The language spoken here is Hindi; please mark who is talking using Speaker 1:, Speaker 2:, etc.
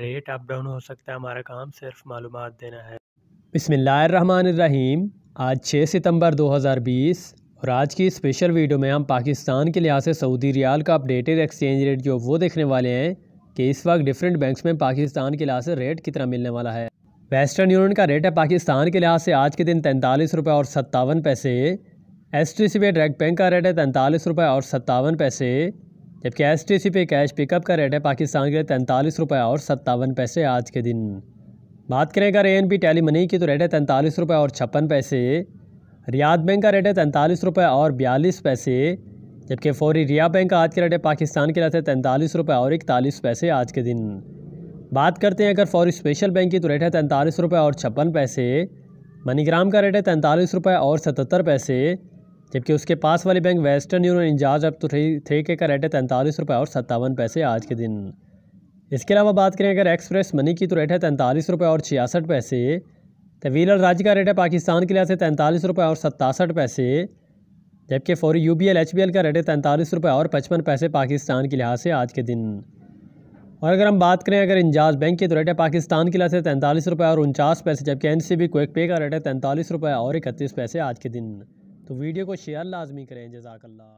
Speaker 1: रेट अप डाउन हो सकता है हमारा काम सिर्फ मालूम देना है बसमीम आज 6 सितंबर 2020 और आज की स्पेशल वीडियो में हम पाकिस्तान के लिहाज से सऊदी रियाल का अपडेटेड एक्सचेंज रेट जो वो देखने वाले हैं कि इस वक्त डिफरेंट बैंक्स में पाकिस्तान के लिहाज से रेट कितना मिलने वाला है वेस्टर्न यूनियन का रेट है पाकिस्तान के लिहाज से आज के दिन तैंतालीस रुपये और सत्तावन पैसे एस टी सी बैंक का रेट है तैंतालीस रुपये और सत्तावन पैसे जबकि एस टी सी पे कैश पिकअप का रेट है पाकिस्तान के तैंतालीस रुपये और सत्तावन पैसे आज के दिन बात करें अगर A N P tally money की तो रेट है तैंतालीस रुपये और छप्पन पैसे रियाद बैंक का रेट है तैंतालीस रुपये और बयालीस पैसे जबकि फौरी रिया बैंक का आज के रेट है पाकिस्तान के रहते हैं तैंतालीस रुपये और इकतालीस पैसे आज के दिन बात करते हैं अगर फौरी स्पेशल बैंक की तो रेट है तैंतालीस रुपये और छप्पन पैसे मनीग्राम का रेट है तैंतालीस रुपये और सतहत्तर पैसे जबकि उसके पास वाली बैंक वेस्टर्न यूनियन इंजाज अब तो थ्री थ्री के का रेट है तैंतालीस रुपये और सत्तावन पैसे आज के दिन इसके अलावा बात करें अगर एक्सप्रेस मनी की तो रेट है तैंतालीस रुपये और छियासठ पैसे तो व्हीलर राज्य का रेट है पाकिस्तान के लिहाज से तैंतालीस रुपये और सत्तासठ पैसे जबकि फौरी U B L H B L का रेट है तैंतालीस रुपये और पचपन पैसे पाकिस्तान के लिहाज से आज के दिन और अगर हम बात करें अगर इंजाज बैंक की तो रेट है पाकिस्तान के लिहाज से तैंतालीस रुपये और उनचास पैसे जबकि एन सी बी क्विक पे का रेट है तैंतालीस रुपये और इकतीस पैसे आज के दिन तो वीडियो को शेयर लाजमी करें जजाकल्ला